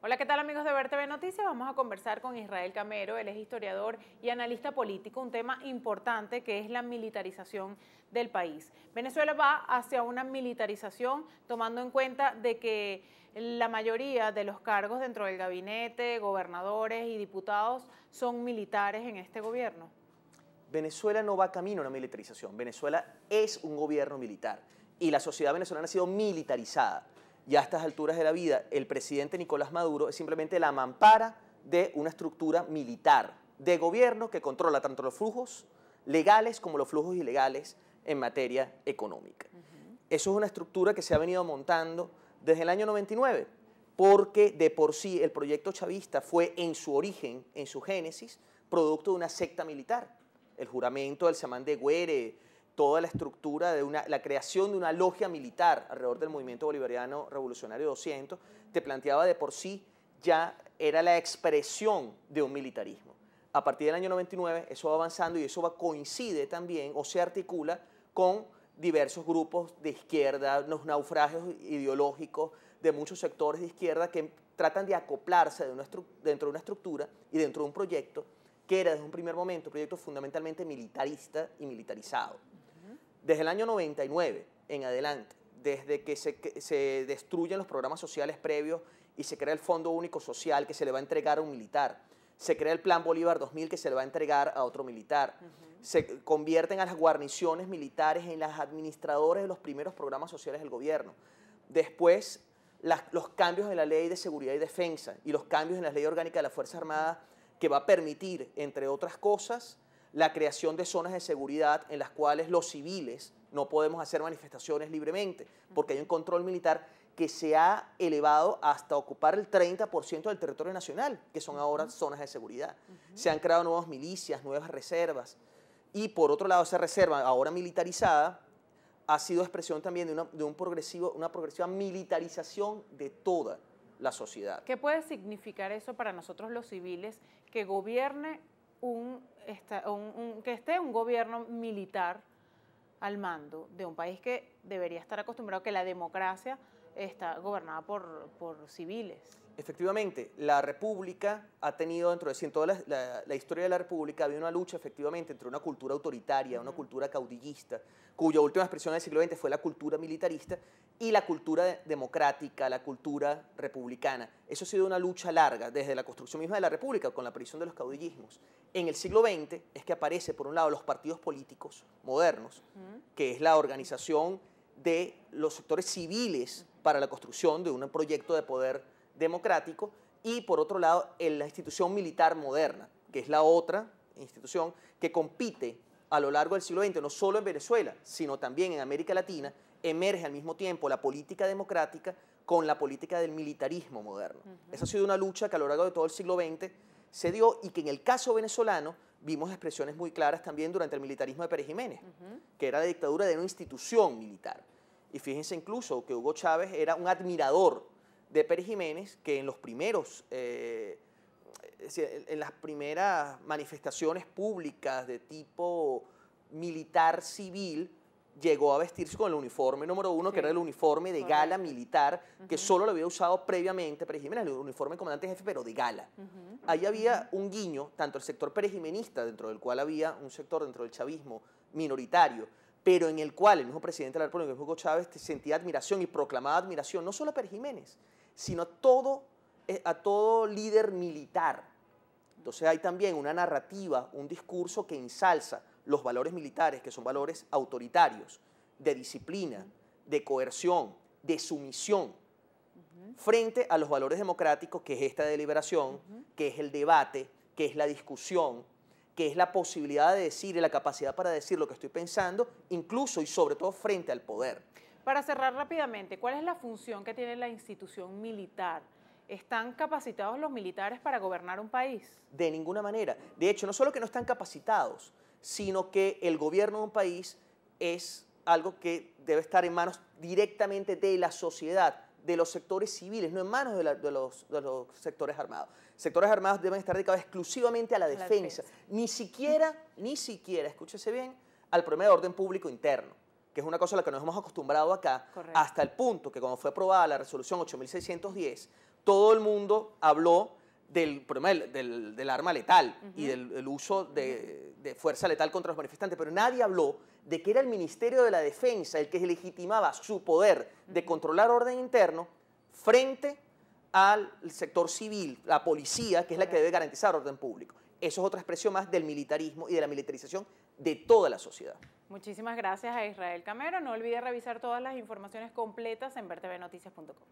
Hola, ¿qué tal amigos de TV Noticias? Vamos a conversar con Israel Camero, él es historiador y analista político, un tema importante que es la militarización del país. Venezuela va hacia una militarización tomando en cuenta de que la mayoría de los cargos dentro del gabinete, gobernadores y diputados son militares en este gobierno. Venezuela no va camino a una militarización, Venezuela es un gobierno militar y la sociedad venezolana ha sido militarizada y a estas alturas de la vida, el presidente Nicolás Maduro es simplemente la mampara de una estructura militar de gobierno que controla tanto los flujos legales como los flujos ilegales en materia económica. Eso es una estructura que se ha venido montando desde el año 99, porque de por sí el proyecto chavista fue en su origen, en su génesis, producto de una secta militar. El juramento del Samán de Güere, toda la estructura de una, la creación de una logia militar alrededor del movimiento bolivariano revolucionario 200, te planteaba de por sí ya era la expresión de un militarismo. A partir del año 99 eso va avanzando y eso va, coincide también o se articula con diversos grupos de izquierda, los naufragios ideológicos de muchos sectores de izquierda que tratan de acoplarse de dentro de una estructura y dentro de un proyecto que era desde un primer momento un proyecto fundamentalmente militarista y militarizado. Desde el año 99 en adelante, desde que se, destruyen los programas sociales previos y se crea el Fondo Único Social que se le va a entregar a un militar, se crea el Plan Bolívar 2000 que se le va a entregar a otro militar, se convierten a las guarniciones militares en las administradores de los primeros programas sociales del gobierno. Después, los cambios en la ley de seguridad y defensa y los cambios en la ley orgánica de la Fuerza Armada que va a permitir, entre otras cosas, la creación de zonas de seguridad en las cuales los civiles no podemos hacer manifestaciones libremente, porque hay un control militar que se ha elevado hasta ocupar el 30% del territorio nacional, que son ahora zonas de seguridad. Se han creado nuevas milicias, nuevas reservas, y por otro lado esa reserva, ahora militarizada, ha sido expresión también de un progresivo, una progresiva militarización de toda la sociedad. ¿Qué puede significar eso para nosotros los civiles que gobierne un, un, que esté un gobierno militar al mando de un país que debería estar acostumbrado a que la democracia está gobernada por, por civiles. Efectivamente, la República ha tenido dentro de toda la, historia de la República, había una lucha efectivamente entre una cultura autoritaria, una cultura caudillista, cuya última expresión del siglo XX fue la cultura militarista, y la cultura democrática, la cultura republicana. Eso ha sido una lucha larga, desde la construcción misma de la República, con la aparición de los caudillismos. En el siglo XX es que aparece, por un lado, los partidos políticos modernos, que es la organización de los sectores civiles para la construcción de un proyecto de poder democrático y por otro lado en la institución militar moderna, que es la otra institución que compite a lo largo del siglo XX, no solo en Venezuela, sino también en América Latina, emerge al mismo tiempo la política democrática con la política del militarismo moderno. Esa ha sido una lucha que a lo largo de todo el siglo XX se dio y que en el caso venezolano vimos expresiones muy claras también durante el militarismo de Pérez Jiménez, que era la dictadura de una institución militar. Y fíjense incluso que Hugo Chávez era un admirador de Pérez Jiménez, que en los primeros, eh, en las primeras manifestaciones públicas de tipo militar civil, llegó a vestirse con el uniforme número uno, que era el uniforme de gala militar, que solo lo había usado previamente Pérez Jiménez, el uniforme de comandante jefe, pero de gala. Ahí había un guiño, tanto el sector perejimenista, dentro del cual había un sector dentro del chavismo minoritario, pero en el cual el mismo presidente de la República, Hugo Chávez, sentía admiración y proclamaba admiración, no solo a Pérez Jiménez, sino eh, a todo, líder militar. Entonces hay también una narrativa, un discurso que ensalza los valores militares, que son valores autoritarios, de disciplina, de coerción, de sumisión, frente a los valores democráticos, que es esta deliberación, que es el debate, que es la discusión, que es la posibilidad de decir y la capacidad para decir lo que estoy pensando, incluso y sobre todo frente al poder. Para cerrar rápidamente, ¿cuál es la función que tiene la institución militar? ¿Están capacitados los militares para gobernar un país? De ninguna manera. De hecho, no solo que no están capacitados, sino que el gobierno de un país es algo que debe estar en manos directamente de la sociedad, de los sectores civiles, no en manos de, los, sectores armados. Sectores armados deben estar dedicados exclusivamente a la defensa, ni siquiera, ni siquiera, escúchese bien, al problema de orden público interno que es una cosa a la que nos hemos acostumbrado acá, hasta el punto que cuando fue aprobada la resolución 8610, todo el mundo habló del del, arma letal y del, uso de, fuerza letal contra los manifestantes, pero nadie habló de que era el Ministerio de la Defensa el que legitimaba su poder de controlar orden interno frente al sector civil, la policía, que es la que debe garantizar orden público. Eso es otra expresión más del militarismo y de la militarización de toda la sociedad. Muchísimas gracias a Israel Camero. No olvide revisar todas las informaciones completas en vertebenoticias.com.